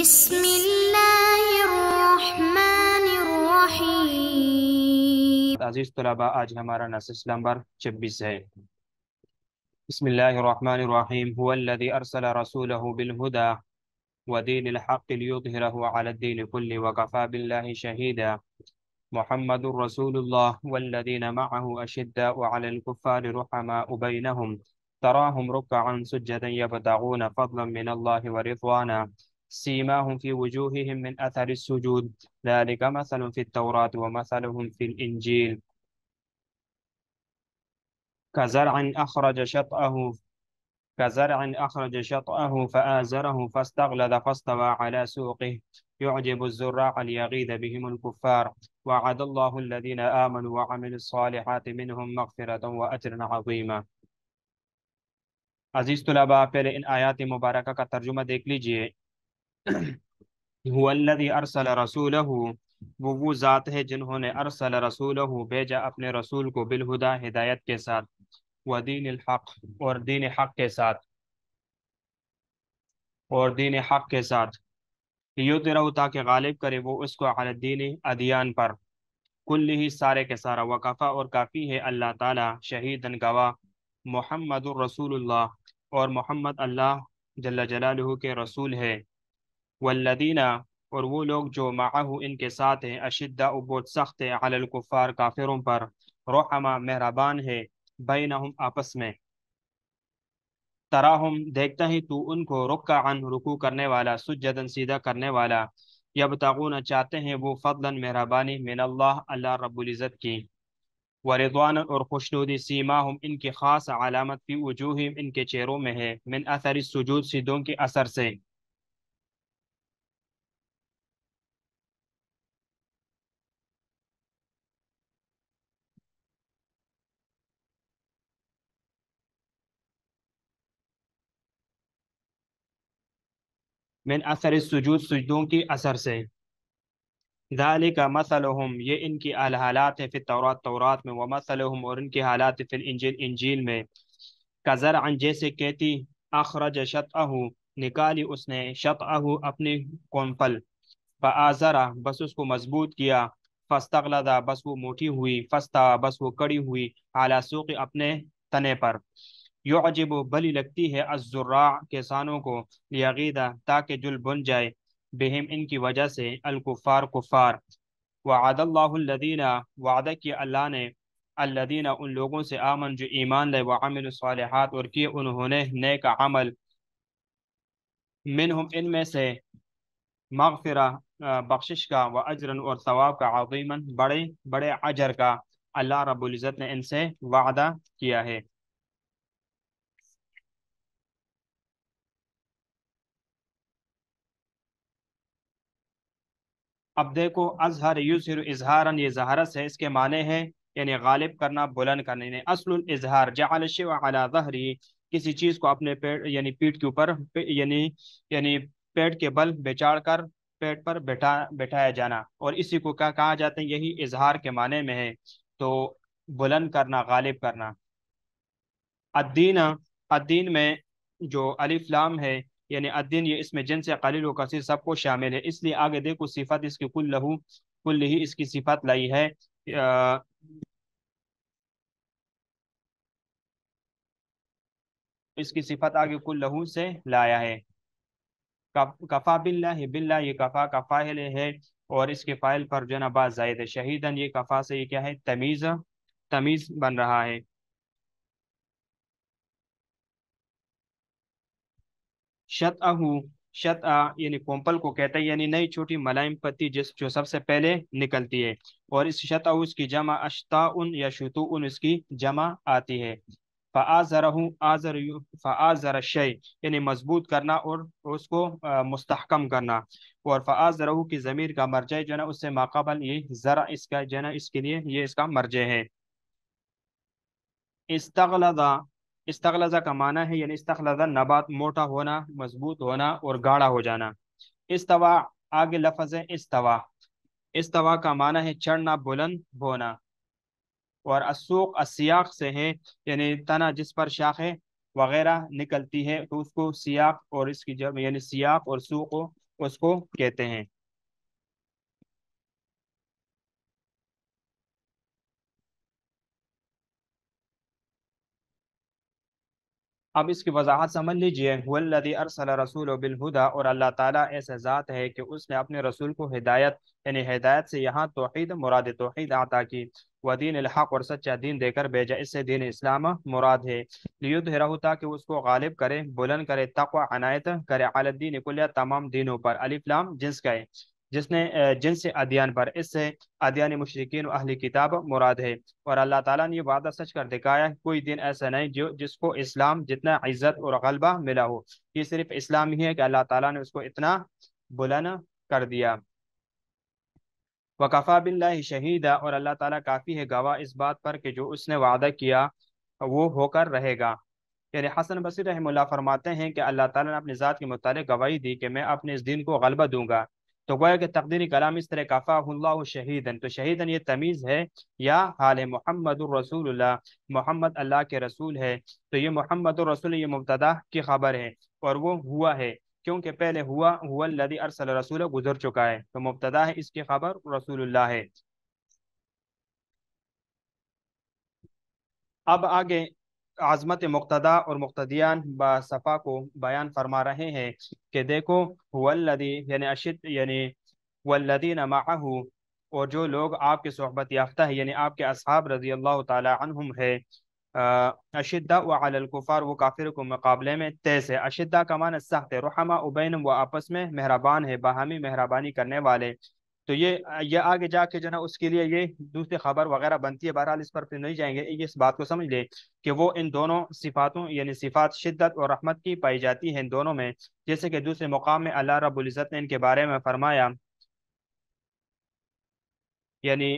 بسم الله الرحمن الرحيم عزيز طلباء आज हमारा नसस नंबर 26 ہے بسم الله الرحمن الرحيم هو الذي أرسل رسوله بالهدى ودين الحق ليظهره على الدين كله وكفى بالله شهيدا محمد رسول الله والذين معه أشداء على الكفار رحماء بينهم تراهم ركعا سجدا يبتغون فضلا من الله ورضوانا سيماهم في وجوههم من أثر السجود ذلك مثل في التوراة ومثلهم في الإنجيل كزرع أخرج شطأه كزرع أخرج شطأه فآزره فاستغلظ فاستوى على سوقه يعجب الزراع ليغيظ بهم الكفار وعد الله الذين آمنوا وعملوا الصالحات منهم مغفرة وأجرا عظيما عزيز طلباء پہلے ان آیات مبارکہ کا ترجمہ دیکھ لیجئے هو الذی ارسل رسوله وہ وہ ذات ہے جنہوں نے ارسل رسوله بھیجا اپنے رسول کو بالہدا ہدایت کے ساتھ ودین الحق اور دین حق کے ساتھ اور دین حق کے ساتھ یوں رہو تاکہ غالب کرے وہ اس کو دین ادیان پر کل ہی سارے کے سارا وقفا اور کافی ہے اللہ تعالیٰ شہیدن گواہ محمد الرسول اللہ اور محمد اللہ جل جلالہ کے رسول ہے والذینہ اور وہ لوگ جو معاہ ان کے ساتھ ہیں اشدہ بہت سخت ہیں علی الکفار کافروں پر رحمہ مہربان ہے بینہم آپس میں تراہم دیکھتا ہی تو ان کو رکا عن رکو کرنے والا سجدن سیدھا کرنے والا یبتغون چاہتے ہیں وہ فضلا مہربانی من اللہ اللہ رب العزت کی وردوان اور خوشنودی سیماہم ان کی خاص علامت فی وجوہم ان کے چہروں میں ہے من اثر سجود سیدوں کے اثر سے من اثر سجود سجدوں کی اثر سے ذالک مثلہم یہ ان کی اہل حالات ہیں فی تورات تورات میں ومثلہم اور ان کی حالات فی الانجیل انجیل میں کزرعن جیسے کہتی اخرج شطعہو نکالی اس نے شطعہو اپنی کنفل فآزرہ بس اس کو مضبوط کیا فستغلدہ بس وہ موٹی ہوئی فستا بس وہ کڑی ہوئی علی سوق اپنے تنے پر یو عجب و بھلی لگتی ہے الزراع کسانوں کو یدیدہ تاکہ جل بن جائے بہم ان کی وجہ سے الکفار کفار وعد اللہ الدینہ وعدہ کی اللہ نے الدینہ ان لوگوں سے آمن جو ایمان لے وعمل صالحات اور کیے انہوں نے نیک عمل منہم ان میں سے مغفرہ بخشش کا و اجرن اور ثواب کا عظیمن بڑے بڑے اجر کا اللہ رب العزت نے ان سے وعدہ کیا ہے اب دیکھو اظہر یہ اظہارس ہے اس کے معنی ہے یعنی غالب کرنا بلند کرنا یعنی اصل الاظہار جعل الشیء علی ظہری کسی چیز کو اپنے پیٹ یعنی پیٹ کے اوپر یعنی یعنی پیٹ کے بل بچاڑ کر پیٹ پر بیٹھا بیٹھایا جانا اور اسی کو کیا کہا جاتا ہے یہی اظہار کے معنی میں ہے تو بلند کرنا غالب کرنا الدین الدین میں جو علی فلام ہے یعنی الدین یہ اس میں جن سے قلیل و کثیر سب کو شامل ہے اس لیے آگے دیکھو صفت اس کی کل لہو کل ہی اس کی صفت لائی ہے اس کی صفت آگے کل لہو سے لایا ہے کفا باللہ باللہ یہ کفا کا کفا ہے اور اس کے فائل پر جو نا بات زائد ہے شہیدن یہ کفا سے یہ کیا ہے تمیز تمیز بن رہا ہے اہو شت یعنی کومپل کو کہتا ہے یعنی نئی چھوٹی ملائم پتی جو سب سے پہلے نکلتی ہے اور اس شت اہو اس کی جمع اشتا شتو ان اس کی جمع آتی ہے فآزرہو آزر فع شے یعنی مضبوط کرنا اور اس کو مستحکم کرنا اور فآزرہو کی ضمیر کا مرجع جو ہے نا اس سے ماقابل یہ ذرا اس کا جو ہے نا اس کے لیے یہ اس کا مرجع ہے استغلدہ استغلزہ کا معنی ہے یعنی استغلزہ نبات موٹا ہونا مضبوط ہونا اور گاڑا ہو جانا استوا آگے لفظ ہے استوا استوا کا معنی ہے چڑھنا بلند بونا اور اسوق السیاق سے ہے یعنی تنا جس پر شاخیں وغیرہ نکلتی ہے تو اس کو سیاق اور اس کی جب یعنی سیاق اور سوق اس کو کہتے ہیں اب اس کی وضاحت سمجھ لیجیے اور اللہ تعالیٰ ہدایت یعنی ہدایت سے یہاں توحید مراد توحید عطا کی ودین الحق اور سچا دین دے کر اس سے دین اسلام مراد ہے کہ اس کو غالب کرے بلند کرے تقوی عنایت کرے دین کلیہ تمام دینوں پر علی فلام جنس ہے جس نے جن سے ادیان پر اس سے ادیان مشرقین و اہلی کتاب مراد ہے اور اللہ تعالیٰ نے یہ وعدہ سچ کر دکھایا کوئی دن ایسا نہیں جو جس کو اسلام جتنا عزت اور غلبہ ملا ہو یہ صرف اسلام ہی ہے کہ اللہ تعالیٰ نے اس کو اتنا بلند کر دیا وقفہ بن لاہ اور اللہ تعالیٰ کافی ہے گواہ اس بات پر کہ جو اس نے وعدہ کیا وہ ہو کر رہے گا یعنی حسن بصیر رحم اللہ فرماتے ہیں کہ اللہ تعالیٰ نے اپنی ذات کے متعلق گواہی دی کہ میں اپنے اس دین کو غلبہ دوں گا تو تو گویا کہ کلام اس طرح اللہ شہیدن شہیدن یہ تمیز ہے یا حال محمد الرسول اللہ محمد اللہ کے رسول ہے تو یہ محمد الرسول یہ مبتدا کی خبر ہے اور وہ ہوا ہے کیونکہ پہلے ہوا لدی ارس ارسل رسول گزر چکا ہے تو مبتدا ہے اس کی خبر رسول اللہ ہے اب آگے عظمت مقتدا اور مقتدیان با صفا کو بیان فرما رہے ہیں کہ دیکھو والذی یعنی یعنی اشد یعنی اور جو لوگ آپ کے صحبت یافتہ ہے یعنی آپ کے اصحاب رضی اللہ تعالی عنہم ہے اشدہ و الا وہ کافر کو مقابلے میں تیز ہے اشدہ کا معنی سخت رحمہ ابینم وہ آپس میں مہربان ہے باہمی مہربانی کرنے والے تو یہ یہ آگے جا کے جو نا اس کے لیے یہ دوسری خبر وغیرہ بنتی ہے بہرحال اس پر پھر نہیں جائیں گے اس بات کو سمجھ لے کہ وہ ان دونوں صفاتوں یعنی صفات شدت اور رحمت کی پائی جاتی ہے ان دونوں میں جیسے کہ دوسرے مقام میں اللہ رب العزت نے ان کے بارے میں فرمایا یعنی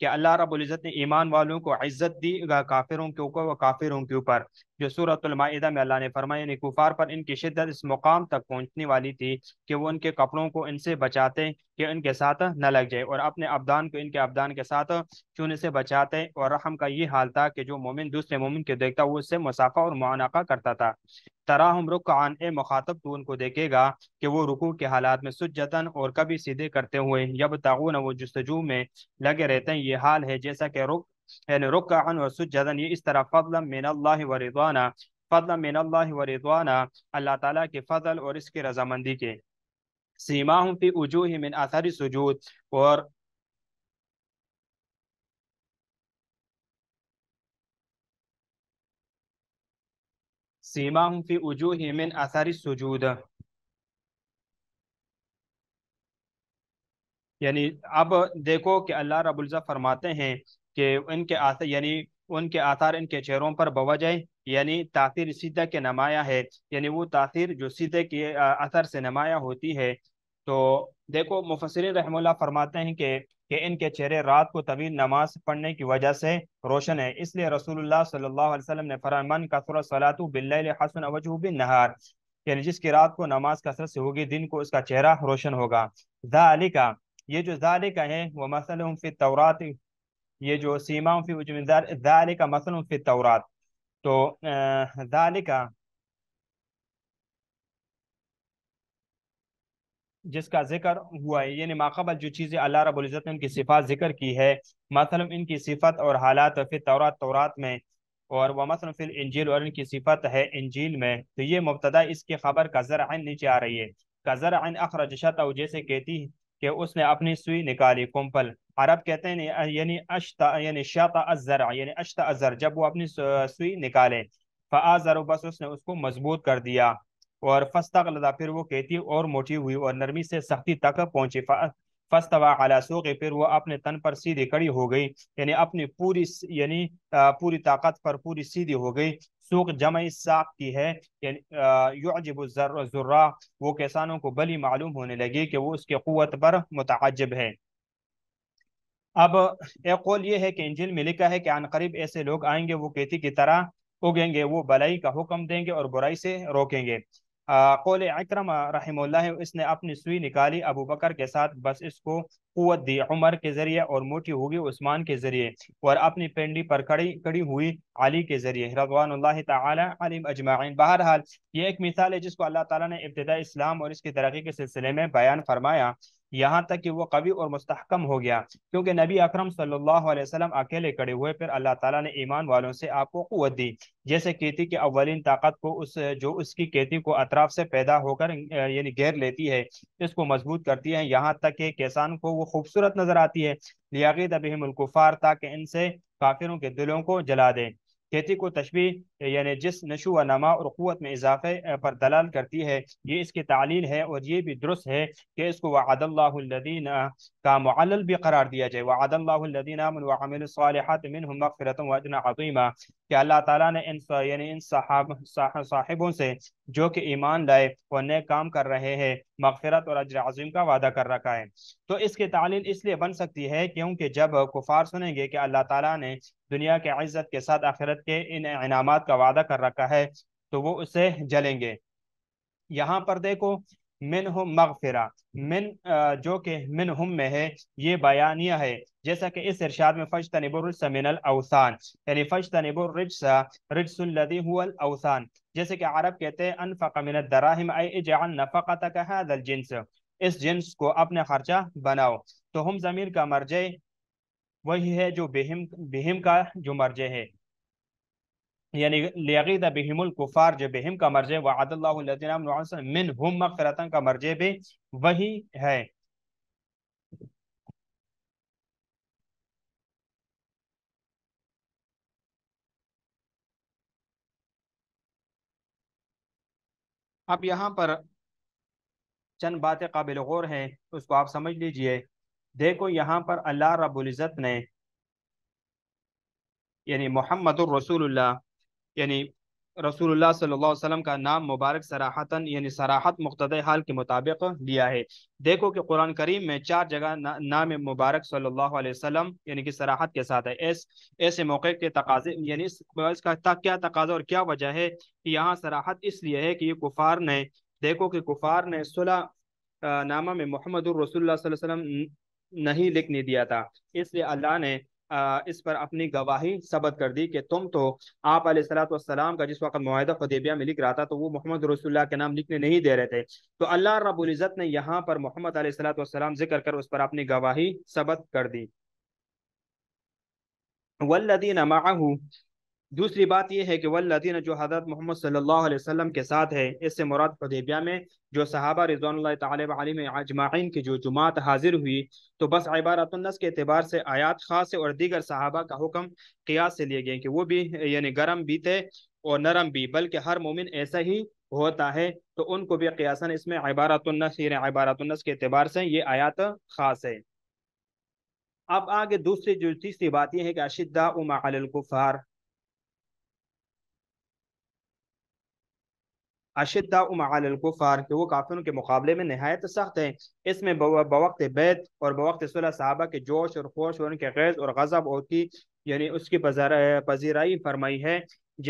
کہ اللہ رب العزت نے ایمان والوں کو عزت دی کافروں کے اوپر و کافروں کے اوپر جو المائدہ میں اللہ نے فرمایا یعنی کفار پر ان کی شدت اس مقام تک پہنچنے والی تھی کہ وہ ان کے کپڑوں کو ان سے بچاتے کہ ان کے ساتھ نہ لگ جائے اور اپنے ابدان ابدان کو ان کے کے ساتھ چونے سے بچاتے اور رحم کا یہ حال تھا کہ جو مومن دوسرے مومن کے دیکھتا وہ اس سے مسافہ اور معانقہ کرتا تھا تراہم اے مخاطب تو ان کو دیکھے گا کہ وہ رکوع کے حالات میں سجتن اور کبھی سیدھے کرتے ہوئے یب تاغون وہ جستجو میں لگے رہتے ہیں یہ حال ہے جیسا کہ رک یعنی و سجدا یہ اس طرح فضلا من اللہ و رضوانا فضلا من اللہ و رضوانا اللہ تعالیٰ کے فضل اور اس کے رضامندی کے سیماہم فی اجوہ من اثر سجود اور سیماہم فی من سجود یعنی اب دیکھو کہ اللہ رب العزہ فرماتے ہیں کہ ان کے آثار یعنی ان کے آثار ان کے چہروں پر بوا ہے یعنی تاثیر سیدھا کے نمایاں ہے یعنی وہ تاثیر جو سیدھے کے اثر سے نمایاں ہوتی ہے تو دیکھو مفسرین رحم اللہ فرماتے ہیں کہ کہ ان کے چہرے رات کو طویل نماز پڑھنے کی وجہ سے روشن ہے اس لیے رسول اللہ صلی اللہ علیہ وسلم نے فرمایا من کثر و باللیل حسن وجہ بالنهار یعنی جس کی رات کو نماز کثرت سے ہوگی دن کو اس کا چہرہ روشن ہوگا ذالک یہ جو ذالک ہے وہ مثلهم فی التورات یہ جو سیما سیم کا مثلاً فلورات تو ماقبل جو چیزیں اللہ رب العزت نے ان کی صفات ذکر کی ہے مثلا ان کی صفت اور حالات فی طورات میں اور وہ مثلا فی انجیل اور ان کی صفت ہے انجیل میں تو یہ مبتدا اس کی خبر کا ذرا نیچے آ رہی ہے کا ذرا اخرجشت او جیسے کہتی کہ اس نے اپنی سوئی نکالی کمپل عرب کہتے ہیں یعنی اشتا یعنی شاطا ازر یعنی اشتا ازر جب وہ اپنی سوئی نکالے فآزر بس اس نے اس کو مضبوط کر دیا اور فستق لدا پھر وہ کہتی اور موٹی ہوئی اور نرمی سے سختی تک پہنچی فستوا علی سوقی پھر وہ اپنے تن پر سیدھی کڑی ہو گئی یعنی اپنی پوری یعنی پوری طاقت پر پوری سیدھی ہو گئی سوق جمع ساق کی ہے یعجب وہ کسانوں کو بلی معلوم ہونے لگی کہ وہ اس کے قوت پر متعجب ہے اب ایک قول یہ ہے کہ انجل میں لکھا ہے کہ عن قریب ایسے لوگ آئیں گے وہ کھیتی کی طرح اگیں گے وہ بلائی کا حکم دیں گے اور برائی سے روکیں گے قول اکرم رحم اللہ اس نے اپنی سوئی نکالی ابو بکر کے ساتھ بس اس کو قوت دی عمر کے ذریعے اور موٹی ہوگی عثمان کے ذریعے اور اپنی پینڈی پر کڑی کڑی ہوئی علی کے ذریعے رضوان اللہ تعالی علیم اجمعین بہرحال یہ ایک مثال ہے جس کو اللہ تعالیٰ نے ابتداء اسلام اور اس کی ترقی کے سلسلے میں بیان فرمایا یہاں تک کہ وہ قوی اور مستحکم ہو گیا کیونکہ نبی اکرم صلی اللہ علیہ وسلم اکیلے کڑے ہوئے پھر اللہ تعالیٰ نے ایمان والوں سے آپ کو قوت دی جیسے کیتی کے اولین طاقت کو اس جو اس کی کیتی کو اطراف سے پیدا ہو کر یعنی گھیر لیتی ہے اس کو مضبوط کرتی ہے یہاں تک کہ کسان کو وہ وہ خوبصورت نظر آتی ہے لیاغید ابہم الکفار تاکہ ان سے کافروں کے دلوں کو جلا دیں کھیتی کو تشبیح یعنی جس نشو و نما اور قوت میں اضافے پر دلال کرتی ہے یہ اس کی تعلیل ہے اور یہ بھی درست ہے کہ اس کو وعد اللہ الدین کا معلل بھی قرار دیا جائے وعد اللہ الدین وعمل صالحات منہم مغفرت و اجن عظیمہ کہ اللہ تعالیٰ نے ان یعنی ان صاحب صاحبوں سے جو کہ ایمان لائے اور نیک کام کر رہے ہیں مغفرت اور اجر عظیم کا وعدہ کر رکھا ہے تو اس کی تعلیم اس لیے بن سکتی ہے کیونکہ جب کفار سنیں گے کہ اللہ تعالیٰ نے دنیا کے عزت کے ساتھ آخرت کے ان انعامات کا وعدہ کر رکھا ہے تو وہ اسے جلیں گے یہاں پر دیکھو من ہم مغفرہ من جو کہ من ہم میں ہے یہ بیانیہ ہے جیسا کہ اس ارشاد میں فج تنب الرجس من الاوثان یعنی فج تنب الرجس رجس الذي هو الاوثان جیسے کہ عرب کہتے ہیں انفق من الدراہم اے اجعل نفقتک هذا الجنس اس جنس کو اپنے خرچہ بناؤ تو ہم ضمیر کا مرجع وہی ہے جو بہم بہم کا جو مرجع ہے یعنی لیغید بہم الکفار جو بہم کا مرجع وعد اللہ مرض کا مرجع بھی وہی ہے اب یہاں پر چند باتیں قابل غور ہیں اس کو آپ سمجھ لیجئے دیکھو یہاں پر اللہ رب العزت نے یعنی محمد الرسول اللہ یعنی رسول اللہ صلی اللہ علیہ وسلم کا نام مبارک سراحتن یعنی سراحت مقتد حال کے مطابق لیا ہے دیکھو کہ قرآن کریم میں چار جگہ نام مبارک صلی اللہ علیہ وسلم یعنی کہ سراحت کے ساتھ ہے ایسے موقع کے تقاضے یعنی اس کا کیا تقاضا اور کیا وجہ ہے کہ یہاں سراحت اس لیے ہے کہ یہ کفار نے دیکھو کہ کفار نے صلاح نامہ میں محمد الرسول اللہ صلی اللہ علیہ وسلم نہیں لکھنے دیا تھا اس لیے اللہ نے اس پر اپنی گواہی ثبت کر دی کہ تم تو آپ علیہ والسلام کا جس وقت معاہدہ میں لکھ رہا تھا تو وہ محمد رسول اللہ کے نام لکھنے نہیں دے رہے تھے تو اللہ رب العزت نے یہاں پر محمد علیہ السلاۃ والسلام ذکر کر اس پر اپنی گواہی ثبت کر دی والذین معه دوسری بات یہ ہے کہ ولدین جو حضرت محمد صلی اللہ علیہ وسلم کے ساتھ ہے اس سے مراد حدیبیہ میں جو صحابہ رضوان اللہ تعالی اجمعین کی جو جماعت حاضر ہوئی تو بس عبارت النس کے اعتبار سے آیات خاص اور دیگر صحابہ کا حکم قیاس سے لیے گئے کہ وہ بھی یعنی گرم بھی تھے اور نرم بھی بلکہ ہر مومن ایسا ہی ہوتا ہے تو ان کو بھی قیاسن اس میں عبارت النس یعنی عبارت النس کے اعتبار سے یہ آیات خاص ہے اب آگے دوسری جو تیسری بات یہ ہے کہ اشد القفار اشدہ الکفار کہ وہ کافروں کے مقابلے میں نہایت سخت ہیں اس میں بوقت بیت اور بوقت صلح صحابہ کے جوش اور خوش اور ان کے غیظ اور غضب اور کی یعنی اس کی پذیرائی فرمائی ہے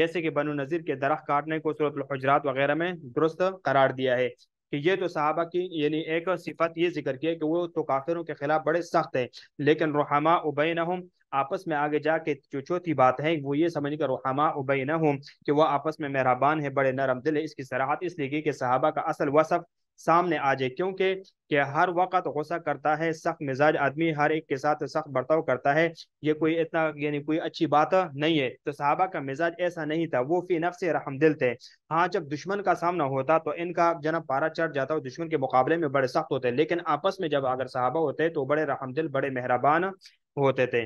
جیسے کہ بنو نظیر کے درخت کاٹنے کو صورت الحجرات وغیرہ میں درست قرار دیا ہے کہ یہ تو صحابہ کی یعنی ایک صفت یہ ذکر کیا کہ وہ تو کافروں کے خلاف بڑے سخت ہیں لیکن رحمہ ابینہم آپس میں آگے جا کے جو چوتھی بات ہے وہ یہ سمجھ کر رحمہ ابینہم کہ وہ آپس میں مہربان ہے بڑے نرم دل ہے اس کی سراحت اس لیے کی کہ صحابہ کا اصل وصف سامنے آ جائے کیونکہ ہر وقت غصہ کرتا ہے سخت مزاج آدمی ہر ایک کے ساتھ سخت برتاؤ کرتا ہے یہ کوئی اتنا یعنی کوئی اچھی بات نہیں ہے تو صحابہ کا مزاج ایسا نہیں تھا وہ فی نفس رحم دل تھے ہاں جب دشمن کا سامنا ہوتا تو ان کا جناب پارا چڑھ جاتا دشمن کے مقابلے میں بڑے سخت ہوتے لیکن آپس میں جب اگر صحابہ ہوتے تو بڑے رحم دل بڑے مہربان ہوتے تھے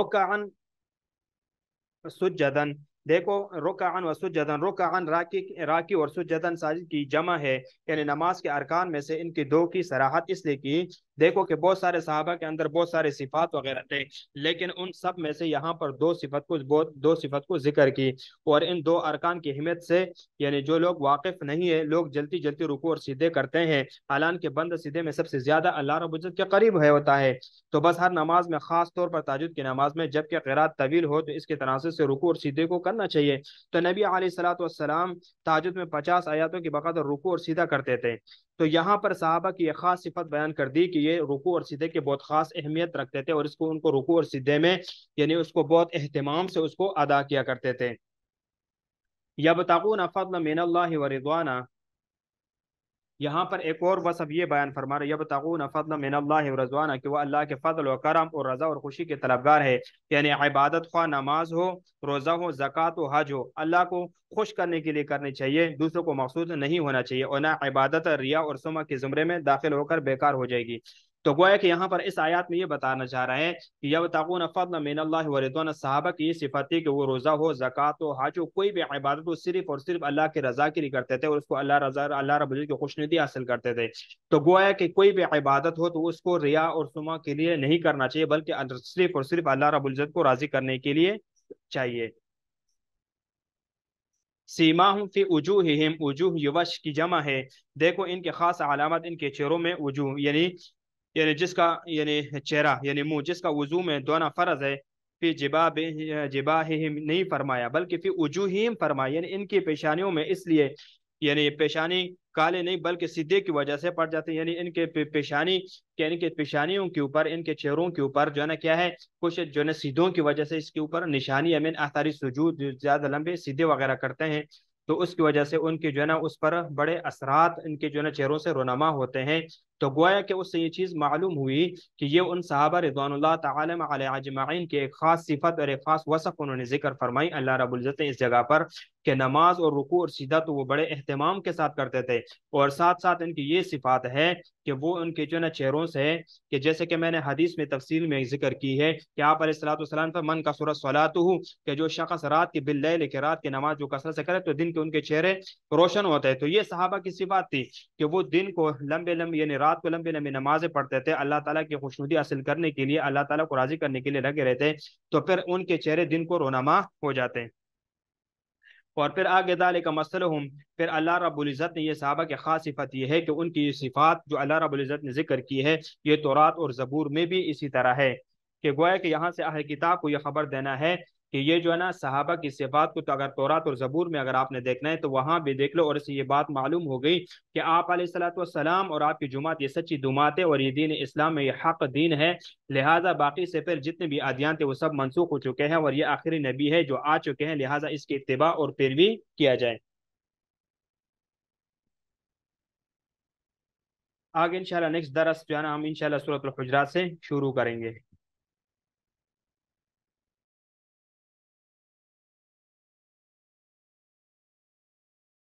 رکعن سجدن دیکھو رکعن و سجدن رکعن راکی راکی اور ساجد کی جمع ہے یعنی نماز کے ارکان میں سے ان کی دو کی سراحت اس لیے کی دیکھو کہ بہت سارے صحابہ کے اندر بہت سارے صفات وغیرہ تھے لیکن ان سب میں سے یہاں پر دو صفت کو دو صفت کو ذکر کی اور ان دو ارکان کی اہمیت سے یعنی جو لوگ واقف نہیں ہے لوگ جلتی جلتی رکو اور سیدھے کرتے ہیں حالانکہ بند سیدھے میں سب سے زیادہ اللہ رب العزت کے قریب ہے ہوتا ہے تو بس ہر نماز میں خاص طور پر تاجد کی نماز میں جب کہ طویل ہو تو اس کے تناسب سے رکو اور سیدھے کو کرنا کرنا چاہیے تو نبی علیہ السلاۃ والسلام تاجد میں پچاس آیاتوں کی بقاطر رکو اور سیدھا کرتے تھے تو یہاں پر صحابہ کی یہ خاص صفت بیان کر دی کہ یہ رکو اور سیدھے کے بہت خاص اہمیت رکھتے تھے اور اس کو ان کو رکو اور سیدھے میں یعنی اس کو بہت اہتمام سے اس کو ادا کیا کرتے تھے یا بتاؤ نفت نہ مین اللہ و رضوانہ یہاں پر ایک اور وصف یہ بیان فرما اللہ ہے کہ وہ اللہ کے فضل و کرم اور رضا اور خوشی کے طلبگار ہے یعنی عبادت خواہ نماز ہو روزہ ہو زکوٰۃ و حج ہو اللہ کو خوش کرنے کے لیے کرنی چاہیے دوسروں کو مقصود نہیں ہونا چاہیے اور نہ عبادت ریا اور سما کے زمرے میں داخل ہو کر بیکار ہو جائے گی تو گویا کہ یہاں پر اس آیات میں یہ بتانا چاہ رہے ہیں صفت تھی کہ وہ روزہ ہو زکات ہو حاج ہو کوئی بھی عبادت ہو صرف اور صرف اللہ کی رضا کے لیے کرتے تھے اور اس کو اللہ اللہ رضا رب خوش ندی حاصل کرتے تھے تو گویا کہ کوئی بھی عبادت ہو تو اس کو ریا اور سما کے لیے نہیں کرنا چاہیے بلکہ صرف اور صرف اللہ رب العزت کو راضی کرنے کے لیے چاہیے سیما فی وجوہ وجوہ یوش کی جمع ہے دیکھو ان کے خاص علامت ان کے چہروں میں وجوہ یعنی یعنی جس کا یعنی چہرہ یعنی منہ جس کا وضو میں دونا فرض ہے پھر جبا بے نہیں فرمایا بلکہ وجو ہی فرمایا یعنی ان کی پیشانیوں میں اس لیے یعنی پیشانی کالے نہیں بلکہ سیدھے کی وجہ سے پڑ جاتے ہیں یعنی ان کے پیشانی یعنی کہ پیشانیوں کے اوپر ان کے چہروں کے اوپر جو ہے نا کیا ہے کچھ جو ہے نا سیدھوں کی وجہ سے اس کے اوپر نشانی امین آثاری سجود زیادہ لمبے سیدھے وغیرہ کرتے ہیں تو اس کی وجہ سے ان کے جو ہے نا اس پر بڑے اثرات ان کے جو ہے نا چہروں سے رونما ہوتے ہیں تو گویا کہ اس سے یہ چیز معلوم ہوئی کہ یہ ان صحابہ رضوان اللہ تعالی علیہ اجمعین کے ایک خاص صفت اور ایک خاص وصف انہوں نے ذکر فرمائی اللہ رب العزت نے اس جگہ پر کہ نماز اور رکوع اور سیدھا تو وہ بڑے اہتمام کے ساتھ کرتے تھے اور ساتھ ساتھ ان کی یہ صفات ہے کہ وہ ان کے جو نا چہروں سے کہ جیسے کہ میں نے حدیث میں تفصیل میں ذکر کی ہے کہ آپ علیہ السلاۃ والسلام پر من کا سورت سولات ہوں کہ جو شخص رات کی بل لے کے رات کی نماز جو کثرت سے کرے تو دن کے ان کے چہرے روشن ہوتے ہیں تو یہ صحابہ کی صفات تھی کہ وہ دن کو لمبے لمبے یعنی رات کو لمبی لمبی نمازیں پڑھتے تھے اللہ تعالیٰ کی خوشنودی حاصل کرنے کے لیے اللہ تعالیٰ کو راضی کرنے کے لیے لگے رہتے تو پھر ان کے چہرے دن کو رونما ہو جاتے ہیں اور پھر آگے دال کا مسئلہ ہوں پھر اللہ رب العزت نے یہ صحابہ کی خاص صفت یہ ہے کہ ان کی یہ صفات جو اللہ رب العزت نے ذکر کی ہے یہ تورات اور زبور میں بھی اسی طرح ہے کہ گویا کہ یہاں سے اہل کتاب کو یہ خبر دینا ہے کہ یہ جو ہے نا صحابہ کی صفات کو تو اگر تورات اور زبور میں اگر آپ نے دیکھنا ہے تو وہاں بھی دیکھ لو اور اسے یہ بات معلوم ہو گئی کہ آپ علیہ السلاۃ والسلام السلام اور آپ کی جماعت یہ سچی دمات ہے اور یہ دین اسلام میں یہ حق دین ہے لہٰذا باقی سے پھر جتنے بھی ادیان تھے وہ سب منسوخ ہو چکے ہیں اور یہ آخری نبی ہے جو آ چکے ہیں لہٰذا اس کی اتباع اور پیروی کیا جائے آگے انشاءاللہ نیکسٹ درس جو ہے نا ہم انشاءاللہ شاء اللہ سے شروع کریں گے